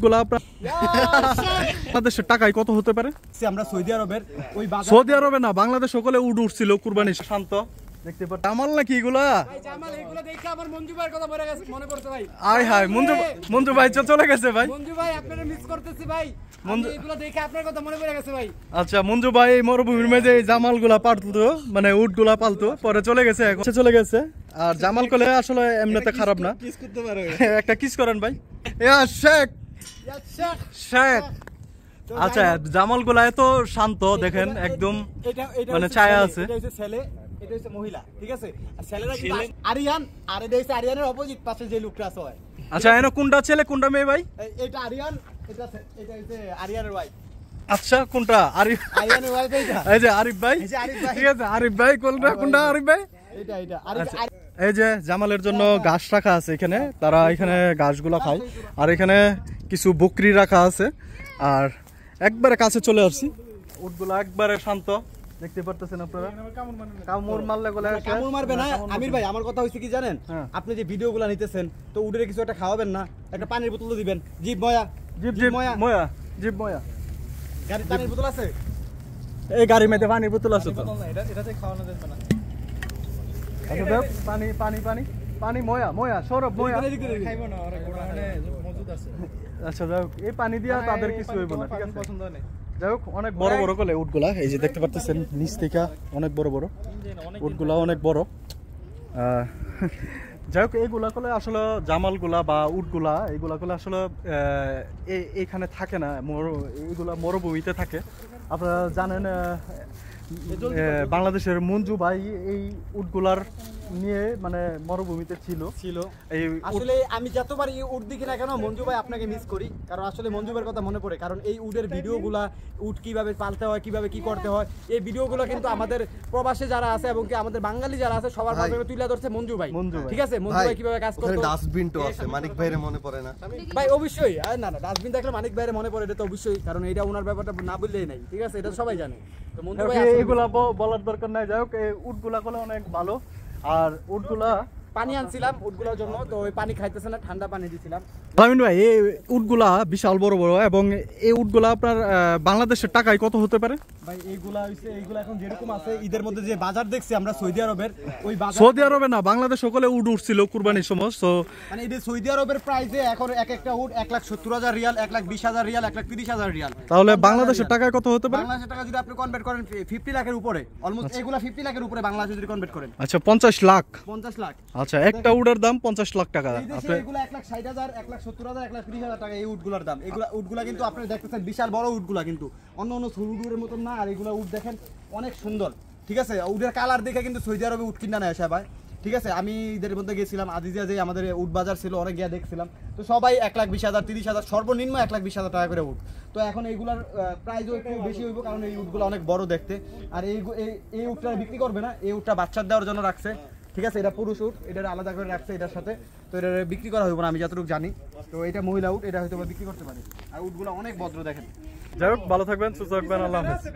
টাকায় কত হতে পারে আমরা সৌদি আরবের ওই সৌদি আরবে না বাংলাদেশ সকলে উঠছিল কুরবানি শান্ত মঞ্জু ভাই আচ্ছা মঞ্জু ভাই মরুভূমির মাঝে জামাল গুলা পালতো মানে উট গুলা পালতো পরে চলে গেছে চলে গেছে আর জামাল কলে আসলে এমনিতে খারাপ না একটা কিস করেন ভাই শেখ আচ্ছা জামাল গুলায় তো শান্ত দেখেন একদম মানে ছায়া আছে আরিয়ান আরিয়ানের পাশে যে লোকটা আচ্ছা কোনটা ছেলে কোনটা মেয়ে ভাই আরিয়ান আচ্ছা কোনটা আরিফ ভাই ঠিক আছে কোনটা কোনটা আরিফ ভাই আচ্ছা। এই যে জামালের জন্য ঘাস রাখা আছে এখানে তারা এখানে ঘাসগুলো খায় আর এখানে কিছু বকরি রাখা আছে আর একবারে কাছে চলে আসছি উঠগুলো একবারে শান্ত দেখতে পারতেছেন আপনারা আমির ভাই আমার কথা কি জানেন হ্যাঁ। আপনি যে নিতেছেন তো উডের কিছু একটা খাওয়াবেন না একটা পানির বোতল দিবেন ময়া ময়া ময়া ময়া পানির বোতল আছে এই পানির বোতল আছে তো এটা খাওয়ানো পানি পানি পানি পানি ময়া ময়া সৌরভ ময়া মানে আচ্ছা যাই হোক এই পানি দিয়া তাদের কিছু হইব না ঠিক আছে বড় বড় এই যে দেখতে অনেক বড় বড় অনেক বড় যাই হোক এইগুলা আসলে জামালগুলা বা এইগুলা আসলে থাকে না এইগুলা মরুভূমিতে থাকে আপনারা জানেন বাংলাদেশের মঞ্জু ভাই এই উটগুলার নিয়ে মানে মরুভূমিতে ছিল ছিল এই আসলে আমি যতবার এই উট দেখি না কেন মঞ্জু ভাই আপনাকে মিস করি কারণ আসলে মঞ্জু ভাইয়ের কথা মনে পড়ে কারণ এই উডের ভিডিওগুলা উট কিভাবে পালতে হয় কিভাবে কি করতে হয় এই ভিডিওগুলো কিন্তু আমাদের প্রবাসে যারা আছে এবং কি আমাদের বাঙালি যারা আছে সবার মাঝে তুলে ধরছে মঞ্জু ভাই ঠিক আছে মঞ্জু ভাই কিভাবে কাজ করতে ডাস্টবিন তো আছে মানিক ভাইয়ের মনে পড়ে না ভাই অবশ্যই না না ডাস্টবিন দেখলে মানিক ভাইয়ের মনে পড়ে এটা তো অবশ্যই কারণ এটা ওনার ব্যাপারটা না বললেই নাই ঠিক আছে এটা সবাই জানে তো মঞ্জু ভাই এগুলা বলার দরকার নাই যাই হোক উটগুলা গুলো অনেক ভালো আর উটগুলা পানি আনছিলাম উটগুলোর জন্য তো ওই পানি খাইতেছে না ঠান্ডা পানি দিছিলাম রামিন ভাই এই উটগুলা বিশাল বড় বড় এবং এই উটগুলা আপনার বাংলাদেশের টাকায় কত হতে পারে ভাই এইগুলা হইছে এইগুলা এখন যেরকম আছে ঈদের মধ্যে যে বাজার দেখছি আমরা সৌদি আরবের ওই সৌদি আরবে না বাংলাদেশ সকলে উট উঠছিল কুরবানির সময় তো মানে এই সৌদি আরবের প্রাইসে এখন এক একটা উট এক লাখ সত্তর হাজার রিয়াল এক লাখ বিশ হাজার রিয়াল এক লাখ তিরিশ হাজার রিয়াল তাহলে বাংলাদেশের টাকায় কত হতে পারে বাংলাদেশের টাকা যদি আপনি কনভার্ট করেন ফিফটি লাখের উপরে অলমোস্ট এইগুলা ফিফটি লাখের উপরে বাংলাদেশ যদি কনভার্ট করেন আচ্ছা পঞ্চাশ লাখ পঞ্চাশ লাখ আচ্ছা একটা উডের দাম 50 লাখ টাকা আপনি এগুলো 1 লাখ 60 হাজার 1 লাখ 70 হাজার 1 লাখ 30 হাজার টাকা এই উডগুলোর দাম এগুলো উডগুলা কিন্তু আপনি দেখতেছেন বিশাল বড় উডগুলা কিন্তু অন্য অন্য উডের মত না আর এগুলো উড দেখেন অনেক সুন্দর ঠিক আছে উডের কালার দেখে কিন্তু সৌদি আরবে উড কিনা নেয় ভাই ঠিক আছে আমি এদের মধ্যে গেছিলাম আজিজা যে আমাদের উট বাজার ছিল অনেক গিয়া দেখছিলাম তো সবাই এক লাখ বিশ হাজার তিরিশ হাজার সর্বনিম্ন এক লাখ বিশ হাজার টাকা করে উট তো এখন এইগুলার প্রাইসও একটু বেশি হইব কারণ এই উডগুলো অনেক বড় দেখতে আর এই এই উটটা বিক্রি করবে না এই উটটা বাচ্চার দেওয়ার জন্য রাখছে ঠিক আছে এটা পুরুষ উট এটা আলাদা করে রাখছে এটার সাথে তো এটা বিক্রি করা হবে না আমি যতটুকু জানি তো এটা মহিলা উট এটা হয়তো বিক্রি করতে পারি আর উটগুলো অনেক ভদ্র দেখেন যাই হোক ভালো থাকবেন সুস্থ থাকবেন আল্লাহ হাফেজ